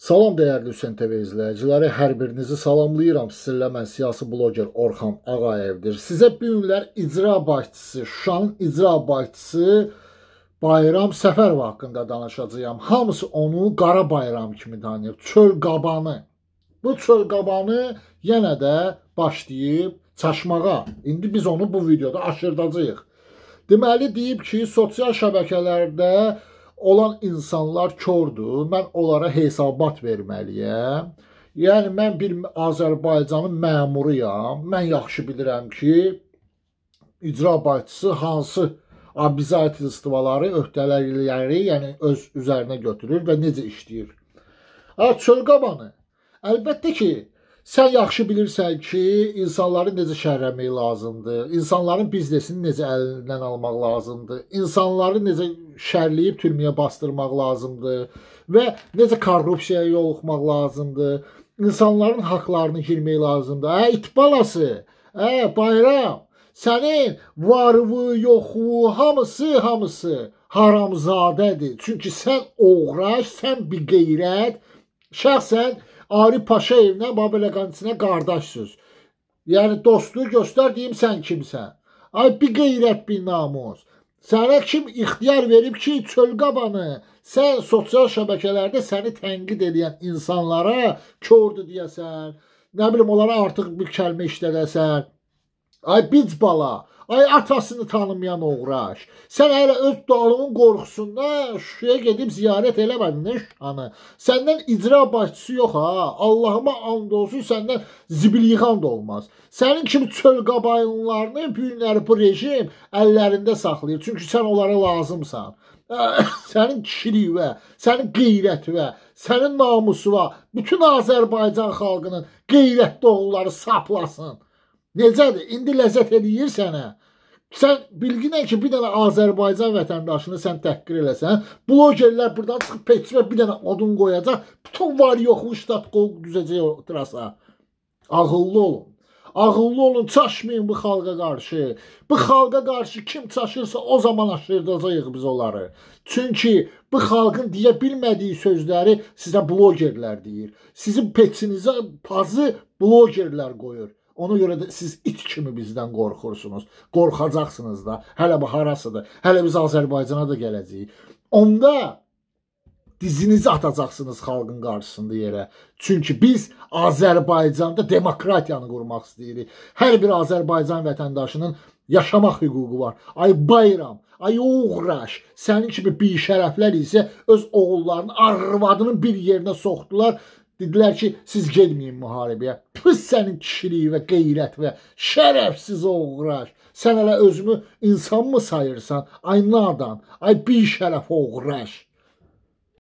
Salam dəyərli Hüseyn TV izləyiciləri, hər birinizi salamlayıram. Sizinlə mən siyasi bloger Orxan Ağayevdir. Sizə bu günlər icra başçısı, Şuşanın icra başçısı Bayram Səfərov haqqında danışacağam. Hamısı onu Qara Bayram kimi tanıyır. Çöl qabanı. Bu çöl qabanı yenə də başlayıb çaşmağa. İndi biz onu bu videoda aşırdacağıq. Deməli deyib ki, sosial şəbəkələrdə olan insanlar kordur. Mən onlara hesabat verməliyəm. Yəni mən bir Azərbaycanın məmuruyam. Mən yaxşı bilirəm ki, icra başçısı hansı obязательствоları, öhdəlikləri, yəni öz üzərinə götürür və necə işləyir. Ha, çölqabanı. Əlbəttə ki, Sən yaxşı bilirsən ki, insanları necə şərləmək lazımdır, insanların biznesini necə əlindən almaq lazımdır, insanları necə şərləyib türməyə bastırmaq lazımdır və necə korrupsiyaya yoluxmaq lazımdır, insanların haqlarını girmək lazımdır. Ə, hə, it balası, ə, hə, bayram, sənin varıvı, yoxu, hamısı, hamısı haramzadədir. Çünki sən oğraş, sən bir qeyrət, şəxsən, Arif Paşayevlə Babel Əqantisinə qardaşsınız. Yəni dostluğu göstər deyim sən kimsən. Ay bir qeyrət bir namus. Sənə kim ixtiyar verib ki, çöl qabanı sən sosial şəbəkələrdə səni tənqid edən insanlara kördü deyəsən. Nə bilim onlara artıq bir kəlmə işlədəsən. Ay bic bala, Ay atasını tanımayan oğraş. Sən hələ öz dalının qorxusundan Şuşaya gedib ziyarət eləmədin nə Şuşanı. Səndən icra başçısı yox ha. Allahıma and olsun səndən zibil yığan da olmaz. Sənin kimi çöl qabayınlarını bu günləri bu rejim əllərində saxlayır. Çünki sən onlara lazımsan. sənin kişiliyi və, sənin qeyrəti və, sənin namusu və bütün Azərbaycan xalqının qeyrətli oğulları saplasın. Necədir? İndi ləzzət eləyir sənə. Sən bilginə ki, bir dənə Azərbaycan vətəndaşını sən təhqir eləsən, blogerlər burdan çıxıb peçimə bir dənə odun qoyacaq, bütün var yoxlu ştat qoyub düzəcək o trasa. Ağıllı olun. Ağıllı olun, çaşmayın bu xalqa qarşı. Bu xalqa qarşı kim çaşırsa o zaman aşırdacağıq biz onları. Çünki bu xalqın deyə bilmədiyi sözləri sizə blogerlər deyir. Sizin peçinizə pazı blogerlər qoyur. Ona görə də siz it kimi bizdən qorxursunuz. Qorxacaqsınız da. Hələ bu harasıdır? Hələ biz Azərbaycana da gələcəyik. Onda dizinizi atacaqsınız xalqın qarşısında yerə. Çünki biz Azərbaycanda demokratiyanı qurmaq istəyirik. Hər bir Azərbaycan vətəndaşının yaşamaq hüququ var. Ay bayram, ay uğraş, sənin kimi bişərəflər isə öz oğullarını, arvadının bir yerinə soxdular Dedilər ki, siz getməyin müharibəyə. Püs sənin kişiliyi və qeyrət və şərəfsiz oğraş. Sən hələ özümü insanmı sayırsan? Ay nadan, ay bir şərəf oğraş.